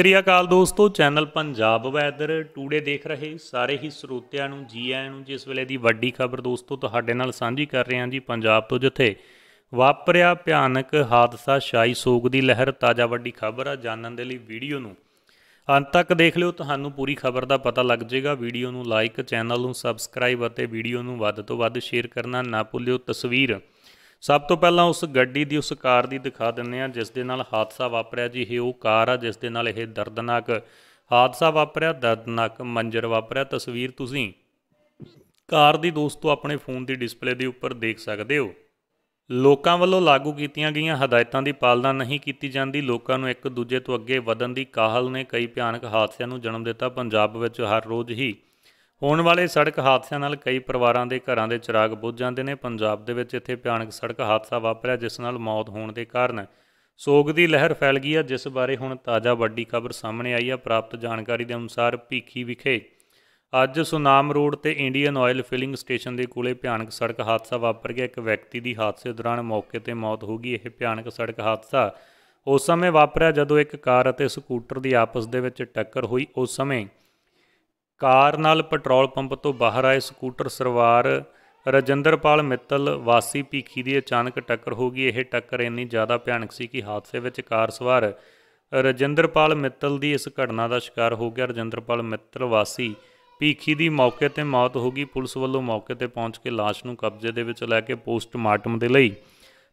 ਸ੍ਰੀ ਅਕਾਲ ਦੋਸਤੋ channel Punjab weather today ਦੇਖ ਰਹੇ ਸਾਰੇ ਹੀ ਸਰੋਤਿਆਂ ਨੂੰ ਜੀ ਆਇਆਂ ਨੂੰ ਜਿਸ ਵੇਲੇ ਦੀ ਵੱਡੀ ਖਬਰ ਦੋਸਤੋ ਤੁਹਾਡੇ ਨਾਲ ਸਾਂਝੀ ਕਰ ਰਹੇ ਹਾਂ ਜੀ ਪੰਜਾਬ ਤੋਂ ਜਿੱਥੇ ਵਾਪਰਿਆ ਭਿਆਨਕ ਹਾਦਸਾ ਸ਼ਾਈ ਸੋਗ ਦੀ ਲਹਿਰ ਤਾਜ਼ਾ ਵੱਡੀ ਖਬਰ ਆ ਜਾਣਨ ਦੇ ਲਈ ਵੀਡੀਓ ਨੂੰ ਅੰਤ ਤੱਕ ਦੇਖ ਲਿਓ ਤੁਹਾਨੂੰ ਪੂਰੀ ਖਬਰ ਦਾ ਪਤਾ ਲੱਗ ਜਾਏਗਾ ਵੀਡੀਓ ਨੂੰ ਲਾਈਕ ਚੈਨਲ ਨੂੰ ਸਬਸਕ੍ਰਾਈਬ ਅਤੇ ਵੀਡੀਓ ਨੂੰ ਵੱਧ ਤੋਂ ਵੱਧ ਸ਼ੇਅਰ ਕਰਨਾ ਨਾ ਭੁੱਲਿਓ ਤਸਵੀਰ ਸਭ ਤੋਂ ਪਹਿਲਾਂ ਉਸ ਗੱਡੀ ਦੀ ਉਸ ਕਾਰ ਦੀ ਦਿਖਾ ਦਿੰਨੇ ਆ ਜਿਸ ਦੇ ਨਾਲ ਹਾਦਸਾ ਵਾਪਰਿਆ ਜੀ ਇਹ ਉਹ ਕਾਰ ਆ ਜਿਸ ਦੇ ਨਾਲ ਇਹ ਦਰਦਨਾਕ ਹਾਦਸਾ ਵਾਪਰਿਆ ਦਰਦਨਾਕ ਮੰਜ਼ਰ ਵਾਪਰਿਆ ਤਸਵੀਰ ਤੁਸੀਂ ਕਾਰ ਦੀ ਦੋਸਤੋ ਆਪਣੇ ਫੋਨ ਦੀ ਡਿਸਪਲੇ ਦੇ ਉੱਪਰ ਦੇਖ ਸਕਦੇ ਹੋ ਲੋਕਾਂ ਵੱਲੋਂ ਲਾਗੂ ਕੀਤੀਆਂ ਗਈਆਂ ਹਦਾਇਤਾਂ ਦੀ ਪਾਲਣਾ ਨਹੀਂ ਕੀਤੀ ਜਾਂਦੀ ਲੋਕਾਂ ਨੂੰ ਇੱਕ ਦੂਜੇ ਤੋਂ ਅੱਗੇ ਵਧਣ ਦੀ ਕਾਹਲ ਨੇ ਕਈ ਭਿਆਨਕ ਹਾਦਸਿਆਂ ਨੂੰ ਜਨਮ ਦਿੱਤਾ ਪੰਜਾਬ ਵਿੱਚ ਹਰ ਰੋਜ਼ ਹੀ ਹੋਣ ਵਾਲੇ ਸੜਕ ਹਾਦਸਿਆਂ ਨਾਲ ਕਈ ਪਰਿਵਾਰਾਂ ਦੇ ਘਰਾਂ ਦੇ ਚਿਰਾਗ ਬੁੱਝ ਜਾਂਦੇ ਨੇ ਪੰਜਾਬ ਦੇ ਵਿੱਚ ਇੱਥੇ ਭਿਆਨਕ ਸੜਕ ਹਾਦਸਾ ਵਾਪਰਿਆ ਜਿਸ ਨਾਲ ਮੌਤ ਹੋਣ ਦੇ ਕਾਰਨ ਸੋਗ ਦੀ ਲਹਿਰ ਫੈਲ ਗਈ ਹੈ ਜਿਸ ਬਾਰੇ ਹੁਣ ਤਾਜ਼ਾ ਵੱਡੀ ਖਬਰ ਸਾਹਮਣੇ ਆਈ ਹੈ ਪ੍ਰਾਪਤ ਜਾਣਕਾਰੀ ਦੇ ਅਨੁਸਾਰ ਭੀਖੀ ਵਿਖੇ ਅੱਜ ਸੁਨਾਮ ਰੋਡ ਤੇ ਇੰਡੀਅਨ ਆਇਲ ਫਿਲਿੰਗ ਸਟੇਸ਼ਨ ਦੇ ਕੋਲੇ ਭਿਆਨਕ ਸੜਕ ਹਾਦਸਾ ਵਾਪਰ ਗਿਆ ਇੱਕ ਵਿਅਕਤੀ ਦੀ ਹਾਦਸੇ ਦੌਰਾਨ ਮੌਕੇ ਤੇ ਮੌਤ ਹੋ ਗਈ ਇਹ ਭਿਆਨਕ ਸੜਕ ਹਾਦਸਾ ਉਸ ਸਮੇਂ ਵਾਪਰਿਆ ਜਦੋਂ ਇੱਕ ਕਾਰ ਅਤੇ ਸਕੂਟਰ ਦੀ ਆਪਸ ਦੇ ਵਿੱਚ ਟੱਕਰ ਹੋਈ ਉਸ ਸਮੇਂ ਕਾਰ ਨਾਲ ਪੈਟਰੋਲ ਪੰਪ ਤੋਂ ਬਾਹਰ ਆਏ ਸਕੂਟਰ ਸਰਵਾਰ ਰਜਿੰਦਰਪਾਲ ਮਿੱਤਲ ਵਾਸੀ ਭੀਖੀ ਦੀ ਅਚਾਨਕ ਟੱਕਰ ਹੋ ਗਈ ਇਹ ਟੱਕਰ ਇੰਨੀ ਜ਼ਿਆਦਾ ਭਿਆਨਕ ਸੀ ਕਿ ਹਾਦਸੇ ਵਿੱਚ ਕਾਰ ਸਵਾਰ ਰਜਿੰਦਰਪਾਲ ਮਿੱਤਲ ਦੀ ਇਸ ਘਟਨਾ ਦਾ ਸ਼ਿਕਾਰ ਹੋ ਗਿਆ ਰਜਿੰਦਰਪਾਲ ਮਿੱਤਲ ਵਾਸੀ ਭੀਖੀ ਦੀ ਮੌਕੇ ਤੇ ਮੌਤ ਹੋ ਗਈ ਪੁਲਿਸ ਵੱਲੋਂ ਮੌਕੇ ਤੇ ਪਹੁੰਚ ਕੇ লাশ ਨੂੰ ਕਬਜ਼ੇ ਦੇ ਵਿੱਚ ਲੈ ਕੇ ਪੋਸਟਮਾਰਟਮ ਦੇ ਲਈ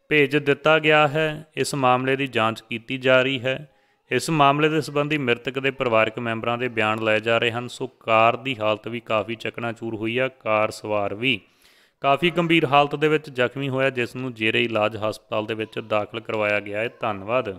ਭੇਜ ਦਿੱਤਾ ਗਿਆ ਹੈ ਇਸ ਮਾਮਲੇ ਦੀ ਜਾਂਚ ਕੀਤੀ ਜਾ ਰਹੀ ਹੈ ਇਸ ਮਾਮਲੇ ਦੇ ਸੰਬੰਧੀ ਮ੍ਰਿਤਕ ਦੇ ਪਰਿਵਾਰਕ ਮੈਂਬਰਾਂ ਦੇ ਬਿਆਨ ਲਏ ਜਾ ਰਹੇ ਹਨ ਸੋ ਕਾਰ ਦੀ ਹਾਲਤ ਵੀ ਕਾਫੀ ਚਕਨਾਚੂਰ ਹੋਈ ਆ ਕਾਰ ਸਵਾਰ ਵੀ ਕਾਫੀ ਗੰਭੀਰ ਹਾਲਤ ਦੇ ਵਿੱਚ ਜ਼ਖਮੀ ਹੋਇਆ ਜਿਸ ਨੂੰ ਜੇਰੇ ਇਲਾਜ ਹਸਪਤਾਲ ਦੇ ਵਿੱਚ ਦਾਖਲ ਕਰਵਾਇਆ ਗਿਆ ਹੈ ਧੰਨਵਾਦ